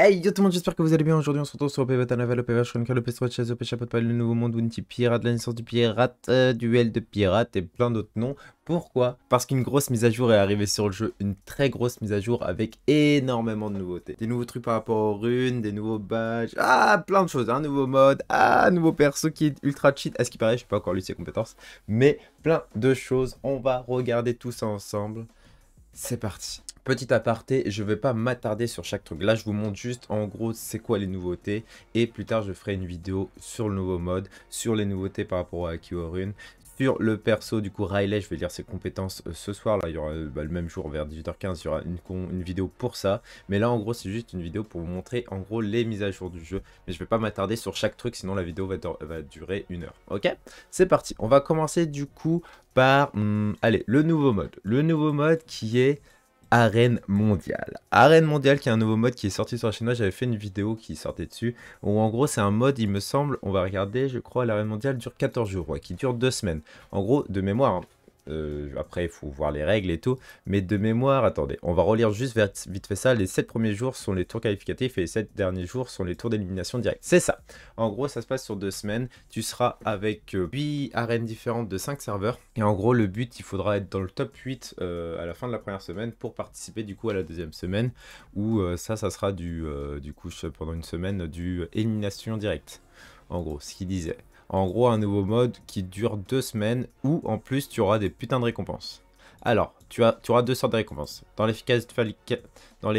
Hey yo tout le monde, j'espère que vous allez bien. Aujourd'hui, on se retrouve sur PvT Naval, le Shrinker, OP le OP Chapeau le Nouveau Monde, Unity Pirate, la naissance du pirate, euh, duel de pirates et plein d'autres noms. Pourquoi Parce qu'une grosse mise à jour est arrivée sur le jeu, une très grosse mise à jour avec énormément de nouveautés. Des nouveaux trucs par rapport aux runes, des nouveaux badges, ah plein de choses, un hein. nouveau mode, ah nouveau perso qui est ultra cheat, à ce qui paraît, je sais pas encore lu ses compétences, mais plein de choses. On va regarder tout ça ensemble. C'est parti. Petit aparté, je ne vais pas m'attarder sur chaque truc. Là, je vous montre juste en gros c'est quoi les nouveautés. Et plus tard, je ferai une vidéo sur le nouveau mode, sur les nouveautés par rapport à Run, sur le perso du coup Riley, je vais lire ses compétences euh, ce soir, là il y aura euh, bah, le même jour vers 18h15, il y aura une, vidéo pour ça, mais là en gros c'est juste une vidéo pour vous montrer en gros les mises à jour du jeu, mais je vais pas m'attarder sur chaque truc sinon la vidéo va, durer une heure, ok C'est parti, on va commencer du coup par, hmm, allez, le nouveau mode, le nouveau mode qui est Arène mondiale. Arène mondiale qui est un nouveau mode qui est sorti sur la chaîne. J'avais fait une vidéo qui sortait dessus. Où en gros c'est un mode, il me semble, on va regarder, je crois, l'arène mondiale dure 14 jours, ouais, qui dure 2 semaines. En gros, de mémoire, hein. Euh, après, il faut voir les règles et tout. Mais de mémoire, attendez, on va relire juste vite fait ça. Les 7 premiers jours sont les tours qualificatifs et les 7 derniers jours sont les tours d'élimination directe. C'est ça. En gros, ça se passe sur deux semaines. Tu seras avec 8 euh, arènes différentes de 5 serveurs. Et en gros, le but, il faudra être dans le top 8 euh, à la fin de la première semaine pour participer du coup à la deuxième semaine. Où ça, ça sera du, du coup, pendant une semaine, du élimination directe. En gros, ce qu'il disait. En gros, un nouveau mode qui dure deux semaines où en plus tu auras des putains de récompenses. Alors, tu, as, tu auras deux sortes de récompenses. Dans les,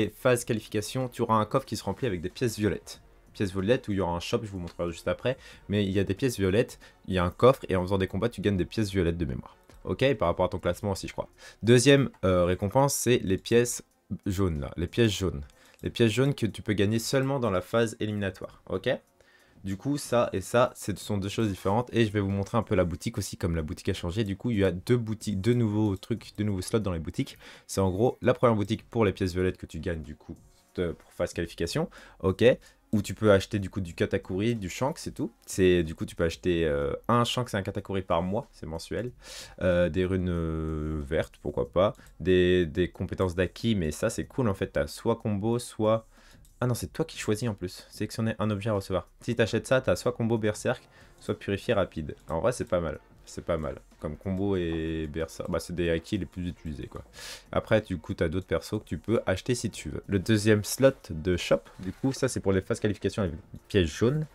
phases qualification, tu auras un coffre qui se remplit avec des pièces violettes. Pièces violettes où il y aura un shop, je vous montrerai juste après. Mais il y a des pièces violettes, il y a un coffre et en faisant des combats, tu gagnes des pièces violettes de mémoire. Ok, par rapport à ton classement aussi, je crois. Deuxième euh, récompense, c'est les pièces jaunes là, les pièces jaunes. Les pièces jaunes que tu peux gagner seulement dans la phase éliminatoire. Ok du coup, ça et ça, ce sont deux choses différentes. Et je vais vous montrer un peu la boutique aussi, comme la boutique a changé. Du coup, il y a deux boutiques, deux nouveaux trucs, deux nouveaux slots dans les boutiques. C'est en gros la première boutique pour les pièces violettes que tu gagnes du coup pour phase qualification. Ok. Où tu peux acheter du coup du katakuri, du shank, c'est tout. C'est du coup tu peux acheter euh, un shank, c'est un katakuri par mois, c'est mensuel. Euh, des runes euh, vertes, pourquoi pas. Des, compétences d'acquis, mais ça c'est cool en fait. Tu as soit combo, soit ah non, c'est toi qui choisis en plus. Sélectionner un objet à recevoir. Si t'achètes ça, t'as soit combo berserk, soit purifié rapide. En vrai, c'est pas mal. C'est pas mal comme combo et berserk. Bah, c'est des acquis les plus utilisés quoi. Après du coup tu d'autres persos que tu peux acheter si tu veux. Le deuxième slot de shop, du coup ça c'est pour les phases qualification avec pièce jaune.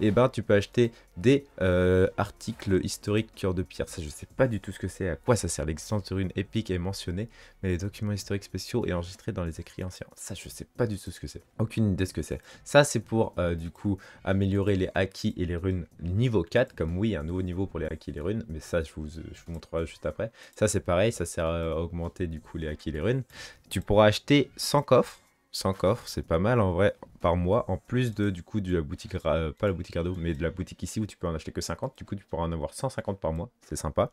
Et eh ben tu peux acheter des euh, articles historiques cœur de pierre. Ça je sais pas du tout ce que c'est, à quoi ça sert. L'existence de runes épiques est mentionnée, mais les documents historiques spéciaux et enregistrés dans les écrits anciens. Ça je sais pas du tout ce que c'est. Aucune idée ce que c'est. Ça c'est pour euh, du coup améliorer les acquis et les runes niveau 4 comme oui un nouveau niveau pour les acquis et les runes mais ça je vous je vous montrerai juste après. Ça, c'est pareil, ça sert à augmenter du coup les acquis les runes. Tu pourras acheter 100 coffres. 100 coffres, c'est pas mal en vrai par mois, en plus de du coup de la boutique, euh, pas la boutique Ardo, mais de la boutique ici où tu peux en acheter que 50, du coup tu pourras en avoir 150 par mois, c'est sympa.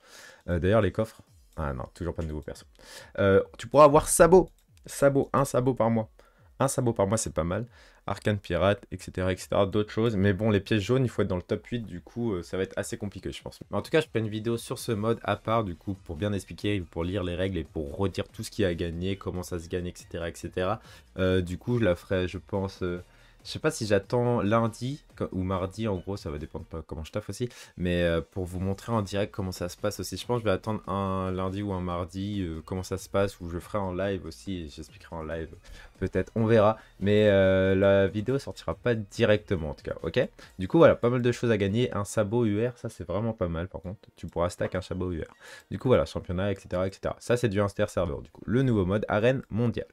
Euh, d'ailleurs les coffres, ah non, toujours pas de nouveaux perso. Euh, tu pourras avoir sabot, sabot, un sabot par mois. Un sabot par mois, c'est pas mal. Arcane pirate, etc. etc. D'autres choses. Mais bon, les pièces jaunes, il faut être dans le top 8. Du coup, euh, ça va être assez compliqué, je pense. Mais en tout cas, je fais une vidéo sur ce mode à part, du coup, pour bien expliquer, pour lire les règles et pour redire tout ce qui a gagné, comment ça se gagne, etc. etc. Euh, du coup, je la ferai, je pense... Euh, je sais pas si j'attends lundi ou mardi, en gros, ça va dépendre pas comment je taffe aussi, mais euh, pour vous montrer en direct comment ça se passe aussi. Je pense que je vais attendre un lundi ou un mardi euh, comment ça se passe, où je ferai en live aussi, et j'expliquerai en live, peut-être, on verra. Mais euh, la vidéo sortira pas directement en tout cas, ok Du coup, voilà, pas mal de choses à gagner. Un sabot UR, ça c'est vraiment pas mal par contre, tu pourras stack un sabot UR. Du coup, voilà, championnat, etc. etc. Ça c'est du Inster Server, du coup, le nouveau mode arène mondiale.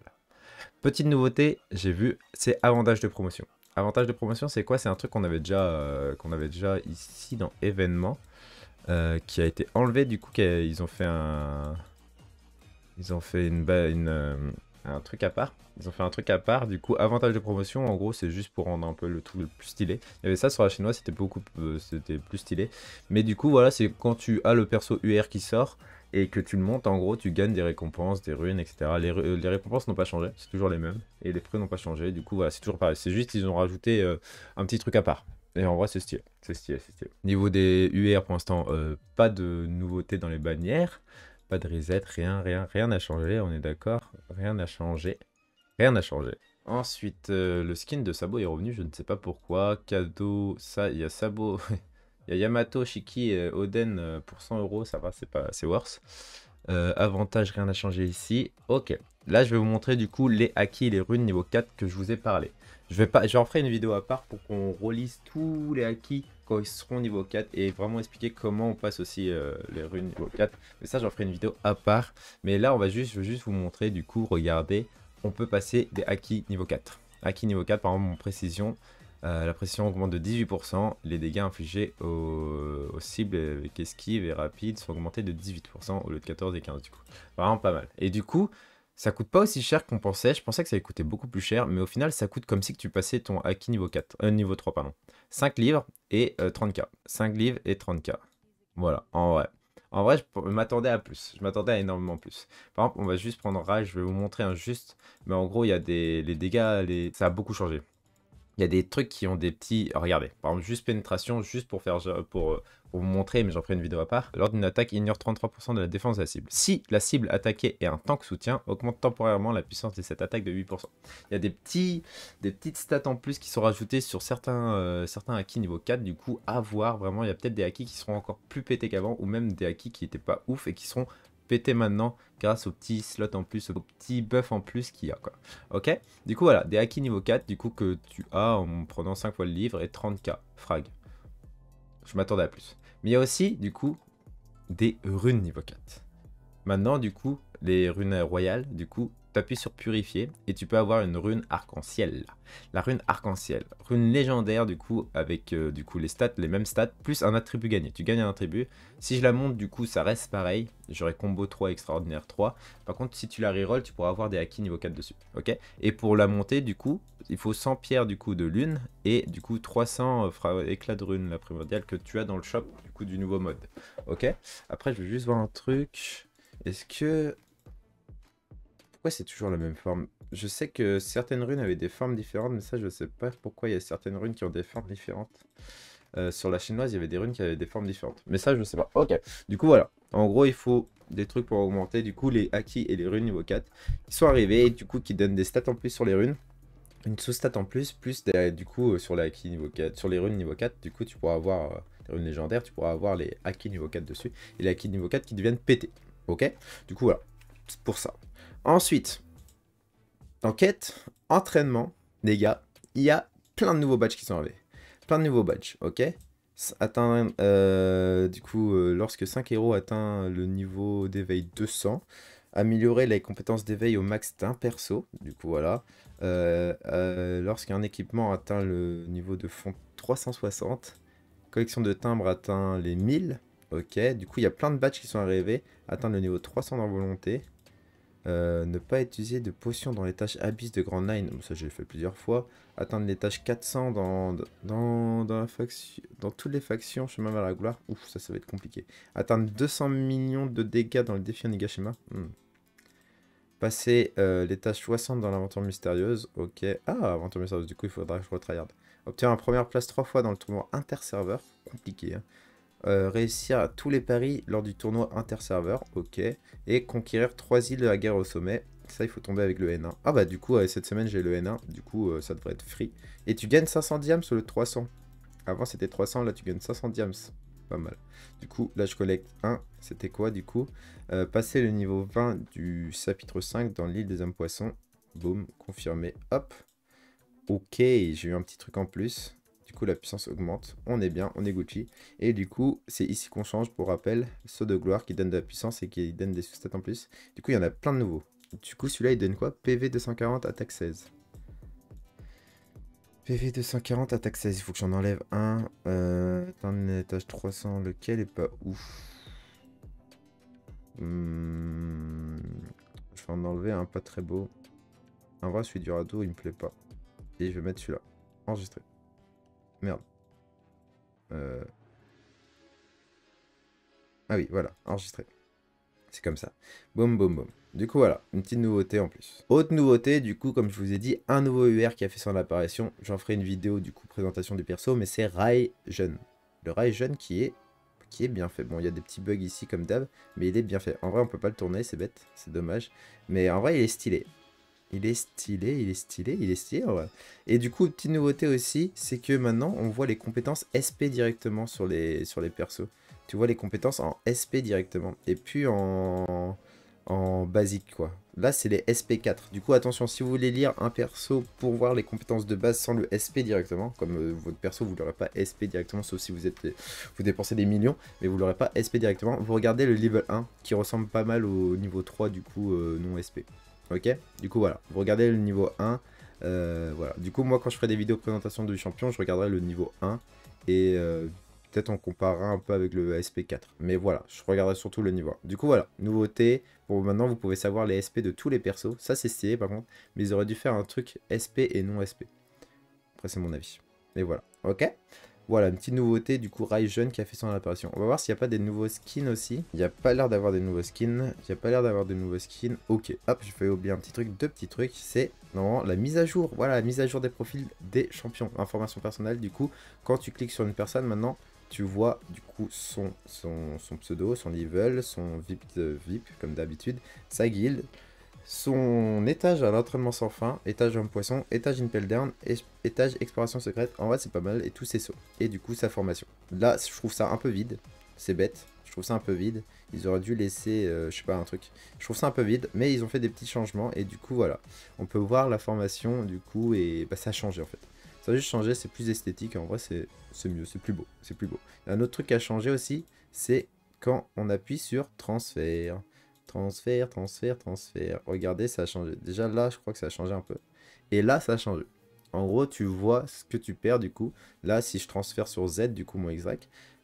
Petite nouveauté, j'ai vu, c'est avantage de promotion. Avantage de promotion, c'est quoi C'est un truc qu'on avait, déjà, euh, qu'on avait déjà ici dans événement, euh, qui a été enlevé du coup, ils ont fait un... Ils ont fait une, euh, un truc à part. Ils ont fait un truc à part. Du coup, avantage de promotion, en gros, c'est juste pour rendre un peu le truc le plus stylé. Il y avait ça sur la chinoise, c'était beaucoup c'était plus stylé. Mais du coup, voilà, c'est quand tu as le perso UR qui sort, et que tu le montes, en gros, tu gagnes des récompenses, des ruines, etc. Euh, les, récompenses n'ont pas changé, c'est toujours les mêmes, et les prix n'ont pas changé, du coup, voilà, c'est toujours pareil. C'est juste, ils ont rajouté euh, un petit truc à part. Et en vrai, c'est stylé. C'est stylé, c'est stylé. Niveau des UR pour l'instant, euh, pas de nouveautés dans les bannières. Pas de reset, rien, rien, rien n'a changé, on est d'accord. Rien n'a changé. Rien n'a changé. Ensuite, le skin de Sabo est revenu, je ne sais pas pourquoi. Cadeau, ça, il y a Sabo. Il Yamato, Shiki euh, Oden euh, pour 100 euros, ça va, c'est pas, c'est worse. Euh, avantage, rien à changer ici. Ok, là je vais vous montrer du coup les acquis les runes niveau 4 que je vous ai parlé. Je vais pas, j'en ferai une vidéo à part pour qu'on relise tous les acquis quand ils seront niveau 4 et vraiment expliquer comment on passe aussi les runes niveau 4. Mais ça j'en ferai une vidéo à part. Mais là on va juste, je veux juste vous montrer du coup, regardez, on peut passer des acquis niveau 4. Acquis niveau 4, par exemple mon précision, euh, la pression augmente de 18%, les dégâts infligés aux, cibles avec esquive et rapide sont augmentés de 18% au lieu de 14 et 15 du coup. Vraiment pas mal. Et du coup, ça coûte pas aussi cher qu'on pensait, je pensais que ça allait coûter beaucoup plus cher, mais au final ça coûte comme si tu passais ton acquis niveau 4, euh, niveau 3 pardon. 5 livres et 30k. Euh, 5 livres et 30k. Voilà, en vrai. En vrai, je m'attendais à plus. Je m'attendais à énormément plus. Par exemple, on va juste prendre Rage, je vais vous montrer un juste. Mais en gros, il y a des les dégâts, les... ça a beaucoup changé il y a des trucs qui ont des petits. Euh, regardez, par exemple, juste pénétration, juste pour faire euh, pour, euh, pour vous montrer, mais j'en ferai une vidéo à part. Lors d'une attaque, ignore 33% de la défense de la cible. Si la cible attaquée est un tank soutien, augmente temporairement la puissance de cette attaque de 8%. Il y a des, petits, des petites stats en plus qui sont rajoutées sur certains, certains acquis niveau 4. Du coup, à voir vraiment, il y a peut-être des acquis qui seront encore plus pétés qu'avant, ou même des acquis qui n'étaient pas ouf et qui seront péter maintenant grâce au petit slot en plus, au petit buff en plus qu'il y a quoi. Ok Du coup voilà, des acquis niveau 4 du coup que tu as en prenant 5 fois le livre et 30k frag. Je m'attendais à plus. Mais il y a aussi du coup des runes niveau 4. Maintenant du coup, les runes royales du coup t'appuies sur purifier et tu peux avoir une rune arc-en-ciel. La rune arc-en-ciel, rune légendaire du coup avec euh, du coup les stats, les mêmes stats, plus un attribut gagné. Tu gagnes un attribut. Si je la monte du coup ça reste pareil, j'aurai combo 3 extraordinaire 3. Par contre si tu la reroll tu pourras avoir des acquis niveau 4 dessus. Ok Et pour la monter du coup, il faut 100 pierres du coup de lune et du coup 300 euh, éclats de rune la primordiale que tu as dans le shop du coup du nouveau mode. Ok Après je vais juste voir un truc. Est-ce que c'est toujours la même forme Je sais que certaines runes avaient des formes différentes, mais ça je sais pas pourquoi il y a certaines runes qui ont des formes différentes. Euh, sur la chinoise, il y avait des runes qui avaient des formes différentes. Mais ça, je ne sais pas. Ok. Du coup, voilà. En gros, il faut des trucs pour augmenter du coup les acquis et les runes niveau 4 qui sont arrivés et du coup qui donnent des stats en plus sur les runes. Une sous-stat en plus, plus du coup euh, sur les acquis niveau 4, sur les runes niveau 4, du coup tu pourras avoir euh, les runes légendaires, tu pourras avoir les acquis niveau 4 dessus et les acquis niveau 4 qui deviennent pétés. Ok Du coup, voilà. C'est pour ça. Ensuite, enquête, entraînement, les gars, il y a plein de nouveaux badges qui sont arrivés. Plein de nouveaux badges, ok atteint, euh, Du coup, euh, lorsque 5 héros atteint le niveau d'éveil 200, améliorer les compétences d'éveil au max d'un perso, du coup voilà. Euh, lorsqu'un équipement atteint le niveau de fond 360, collection de timbres atteint les 1000, ok. Du coup, il y a plein de badges qui sont arrivés, Atteint le niveau 300 dans volonté, euh, ne pas utiliser de potions dans les tâches abysses de Grand Line, ça j'ai fait plusieurs fois, atteindre les tâches 400 dans, dans, la toutes les factions, chemin vers la gloire, ouf ça ça va être compliqué, atteindre 200 millions de dégâts dans le défi Onigashima, hmm. passer euh, les tâches 60 dans l'aventure mystérieuse, ok, ah aventure mystérieuse du coup il faudra que je retryarde. obtenir la première place 3 fois dans le tournoi inter-serveur, compliqué hein. Euh, réussir réussir tous les paris lors du tournoi interserveur, ok, et conquérir 3 îles de la guerre au sommet, ça il faut tomber avec le N1. Ah bah du coup cette semaine j'ai le N1, du coup euh, ça devrait être free. Et tu gagnes 500 diams sur le 300. Avant c'était 300, là tu gagnes 500 diams. Pas mal. Du coup là je collecte 1, c'était quoi du coup euh, Passer le niveau 20 du chapitre 5 dans l'île des hommes poissons. Boom. confirmé, hop. Ok, j'ai eu un petit truc en plus. Du coup, la puissance augmente. On est bien, on est Gucci. Et du coup, c'est ici qu'on change pour rappel. Saut de gloire qui donne de la puissance et qui donne des stats en plus. Du coup, il y en a plein de nouveaux. Du coup, celui-là, il donne quoi PV 240, attaque 16. PV 240, attaque 16. Il faut que j'en enlève un. Euh, un étage 300, lequel est pas ouf. Hmm, je vais en enlever un pas très beau. En vrai, celui du radeau, il me plaît pas. Et je vais mettre celui-là. Enregistré. Merde. Euh. Ah oui, voilà, enregistré. C'est comme ça. Boum, boum, boum. Du coup, voilà, une petite nouveauté en plus. Autre nouveauté, du coup, comme je vous ai dit, un nouveau UR qui a fait son apparition. J'en ferai une vidéo, du coup, présentation du perso, mais c'est Rai Jeune. Le Rai Jeune qui est qui est bien fait. Bon, il y a des petits bugs ici, comme d'hab, mais il est bien fait. En vrai, on peut pas le tourner, c'est bête, c'est dommage. Mais en vrai, il est stylé. Il est stylé, il est stylé, il est stylé. Et du coup, petite nouveauté aussi, c'est que maintenant, on voit les compétences SP directement sur les, sur les persos. Tu vois les compétences en SP directement. Et puis en, en basique, quoi. Là, c'est les SP4. Du coup, attention, si vous voulez lire un perso pour voir les compétences de base sans le SP directement, comme euh, votre perso, vous l'aurez pas SP directement, sauf si vous, êtes, euh, vous dépensez des millions, mais vous l'aurez pas SP directement, vous regardez le level 1, qui ressemble pas mal au niveau 3, du coup, euh, non SP. Ok Du coup, voilà. Vous regardez le niveau 1. Euh, voilà. Du coup, moi, quand je ferai des vidéos présentation du champion, je regarderai le niveau 1. Et euh, peut-être on comparera un peu avec le SP4. Mais voilà, je regarderai surtout le niveau 1. Du coup, voilà. Nouveauté. Bon, maintenant, vous pouvez savoir les SP de tous les persos. Ça, c'est stylé, par contre. Mais ils auraient dû faire un truc SP et non SP. Après, c'est mon avis. Et voilà. Ok voilà, une petite nouveauté du coup jeune qui a fait son apparition. On va voir s'il n'y a pas des nouveaux skins aussi. Il n'y a pas l'air d'avoir des nouveaux skins. Il n'y a pas l'air d'avoir des nouveaux skins. Ok, hop, je fais oublier un petit truc, deux petits trucs. C'est normalement la mise à jour. Voilà, la mise à jour des profils des champions. Information personnelle, du coup, quand tu cliques sur une personne maintenant, tu vois du coup son, son, son pseudo, son level, son VIP de euh, VIP comme d'habitude, sa guilde son étage à l'entraînement sans fin, étage homme poisson, étage impel down, étage exploration secrète, en vrai c'est pas mal, et tous ses sauts. Et du coup sa formation. Là je trouve ça un peu vide, c'est bête, je trouve ça un peu vide, ils auraient dû laisser, euh, je sais pas, un truc. Je trouve ça un peu vide, mais ils ont fait des petits changements, et du coup voilà. On peut voir la formation du coup, et bah, ça a changé en fait. Ça a juste changé, c'est plus esthétique, en vrai c'est mieux, c'est plus beau, c'est plus beau. Un autre truc a changé aussi, c'est quand on appuie sur transfert. Transfert, transfert, transfert. Regardez, ça a changé. Déjà là, je crois que ça a changé un peu. Et là, ça a changé. En gros, tu vois ce que tu perds du coup. Là, si je transfère sur Z, du coup, mon X,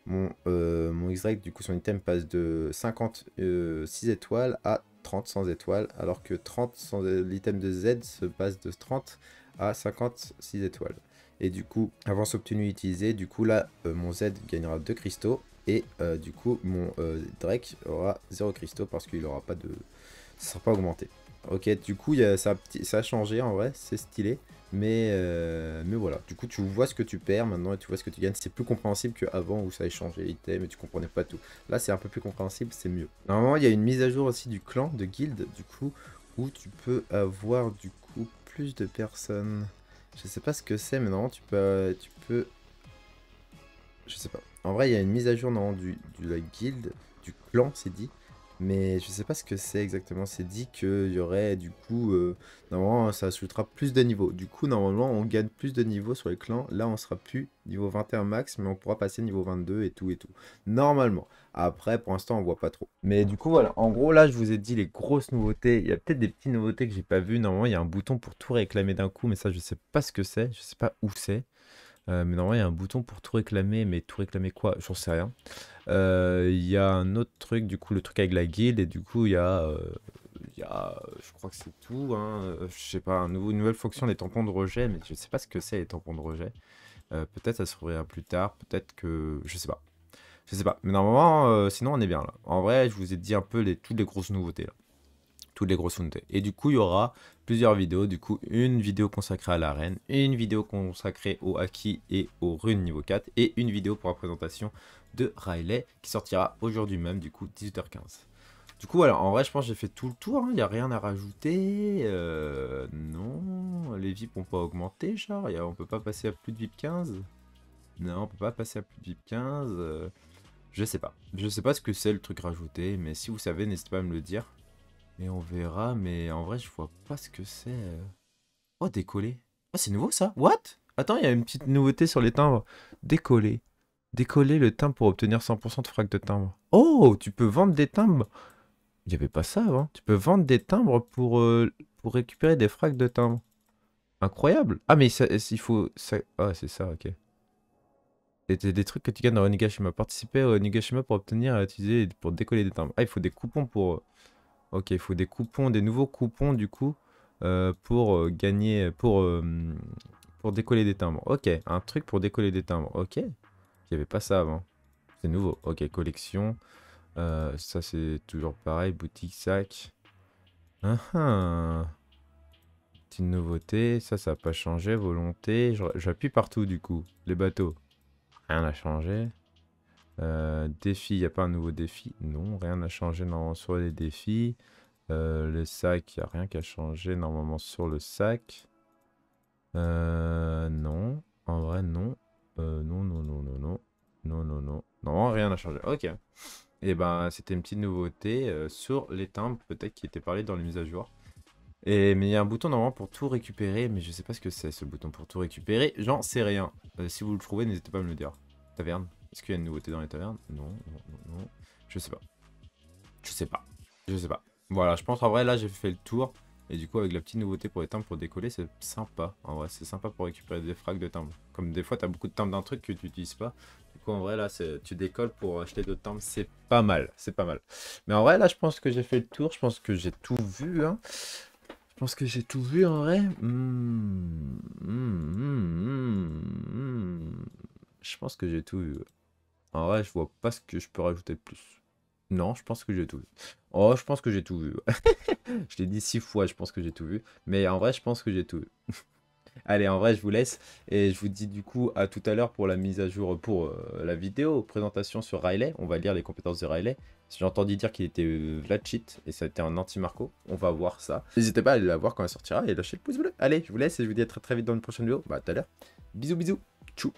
mon, euh, mon du coup, son item passe de 56 euh, étoiles à 30 sans étoiles, alors que 30 euh, l'item de Z se passe de 30 à 56 étoiles. Et du coup, avance obtenue utilisée, du coup là, mon Z gagnera 2 cristaux et euh, du coup, mon euh, Drake aura 0 cristaux parce qu'il n'aura pas de... Ça sera pas augmenté. Ok, du coup, ça, a, changé en vrai, c'est stylé. Mais, euh, mais voilà, du coup, tu vois ce que tu perds maintenant et tu vois ce que tu gagnes. C'est plus compréhensible que avant où ça a changé l'item et tu comprenais pas tout. Là, c'est un peu plus compréhensible, c'est mieux. Normalement, il y a une mise à jour aussi du clan, de guild, du coup, où tu peux avoir du coup plus de personnes. Je sais pas ce que c'est, mais normalement, tu peux, tu peux... Je sais pas. En vrai, il y a une mise à jour non, du, du la guild, du clan, c'est dit. Mais je sais pas ce que c'est exactement. C'est dit qu'il y aurait du coup. Euh, normalement, ça ajoutera plus de niveaux. Du coup, normalement, on gagne plus de niveaux sur les clans. Là, on sera plus niveau 21 max, mais on pourra passer niveau 22 et tout et tout. Normalement. Après, pour l'instant, on voit pas trop. Mais du coup, voilà. En gros, là, je vous ai dit les grosses nouveautés. Il y a peut-être des petites nouveautés que j'ai pas vues. Normalement, il y a un bouton pour tout réclamer d'un coup, mais ça, je sais pas ce que c'est. Je sais pas où c'est. Euh, mais normalement, il y a un bouton pour tout réclamer, mais tout réclamer quoi J'en sais rien. Euh, il y a un autre truc, du coup, le truc avec la guilde, et du coup, il y a. Euh, il y a, je crois que c'est tout, hein, je sais pas, un nouveau- une nouvelle fonction, les tampons de rejet, mais je sais pas ce que c'est les tampons de rejet. peut-être ça se rouvrira plus tard, peut-être que, je sais pas. Je sais pas, mais normalement, sinon on est bien là. En vrai, je vous ai dit un peu les, toutes les grosses nouveautés là toutes les grosses unités. Et du coup, il y aura plusieurs vidéos. Du coup, une vidéo consacrée à l'arène, une vidéo consacrée au Haki et aux runes niveau 4, et une vidéo pour la présentation de Riley qui sortira aujourd'hui même, du coup, 18h15. Du coup, voilà, en vrai, je pense que j'ai fait tout le tour. Hein. Il n'y a rien à rajouter. Euh, non, les VIP n'ont pas augmenté, genre. on peut pas passer à plus de VIP 15 Non, on peut pas passer à plus de VIP 15. Euh, je sais pas. Je sais pas ce que c'est le truc rajouté, mais si vous savez, n'hésitez pas à me le dire. Et on verra, mais en vrai, je vois pas ce que c'est. Euh. Oh, décoller. Oh, ah, c'est nouveau ça What Attends, il y a une petite nouveauté sur les timbres. Décoller. Décoller le timbre pour obtenir 100% de frac de timbre. Oh, tu peux vendre des timbres. Il n'y avait pas ça avant. Tu peux vendre des timbres pour, euh, pour récupérer des fracs de timbre. Incroyable. Ah, mais il faut... Ah, c'est ça, ok. C'était des trucs que tu gagnes dans Onigashima. Participer au Onigashima pour obtenir, utiliser, pour décoller des timbres. Ah, il faut des coupons pour... Ok, il faut des coupons, des nouveaux coupons du coup euh, pour euh, gagner, pour, euh, pour décoller des timbres. Ok, un truc pour décoller des timbres. Ok, il n'y avait pas ça avant. C'est nouveau. Ok, collection. ça c'est toujours pareil, boutique sac. Ah, ah. Petite nouveauté, ça ça n'a pas changé, volonté. J'appuie partout du coup, les bateaux. Rien n'a changé. Euh, défi, il n'y a pas un nouveau défi Non, rien n'a changé normalement sur les défis. Euh, le sac, il n'y a rien qui a changé normalement sur le sac. Euh, non, en vrai non. non, non, non, non, non. Non, non, non. Non, rien n'a changé. Ok. Et eh ben, c'était une petite nouveauté sur les timbres, peut-être, qui était parlé dans les mises à jour. Et, mais il y a un bouton normalement pour tout récupérer, mais je sais pas ce que c'est ce bouton pour tout récupérer, j'en sais rien. si vous le trouvez, n'hésitez pas à me le dire. Taverne. Est-ce qu'il y a une nouveauté dans les tavernes Non, non, non, Je sais pas. Je sais pas. Je sais pas. Voilà, je pense en vrai, là, j'ai fait le tour. Et du coup, avec la petite nouveauté pour les timbres pour décoller, c'est sympa. En vrai, c'est sympa pour récupérer des frags de timbres. Comme des fois, t'as beaucoup de timbres d'un truc que tu n'utilises pas. Du coup, en vrai, là, tu décolles pour acheter d'autres timbres. C'est pas mal. C'est pas mal. Mais en vrai, là, je pense que j'ai fait le tour. Je pense que j'ai tout vu. Hein. Je pense que j'ai tout vu en vrai. Hmm. Hmm, hmm, je pense que j'ai tout vu. En ah vrai, je vois pas ce que je peux rajouter de plus. Non, je pense que j'ai tout vu. Oh, je pense que j'ai tout vu. je l'ai dit six fois, je pense que j'ai tout vu. Mais en vrai, je pense que j'ai tout vu. Allez, en vrai, je vous laisse et je vous dis du coup à tout à l'heure pour la mise à jour pour euh, la vidéo présentation sur Riley. On va lire les compétences de Riley. J'ai entendu dire qu'il était Vlad euh, Cheat et ça a été un anti-Marco. On va voir ça. N'hésitez pas à aller la voir quand elle sortira et lâcher le pouce bleu. Allez, je vous laisse et je vous dis à très très vite dans une prochaine vidéo. Bah, à tout à l'heure. Bisous, bisous. Tchou.